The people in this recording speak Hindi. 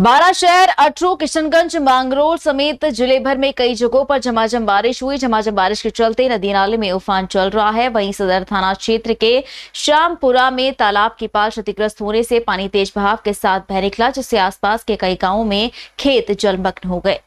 बारा शहर अटरू किशनगंज मांगरोल समेत जिले भर में कई जगहों पर झमाझम बारिश हुई झमाझम बारिश के चलते नदी नाले में उफान चल रहा है वहीं सदर थाना क्षेत्र के श्यामपुरा में तालाब की पाल क्षतिग्रस्त होने से पानी तेज बहाव के साथ बह निकला जिससे आसपास के कई गांवों में खेत जलमग्न हो गए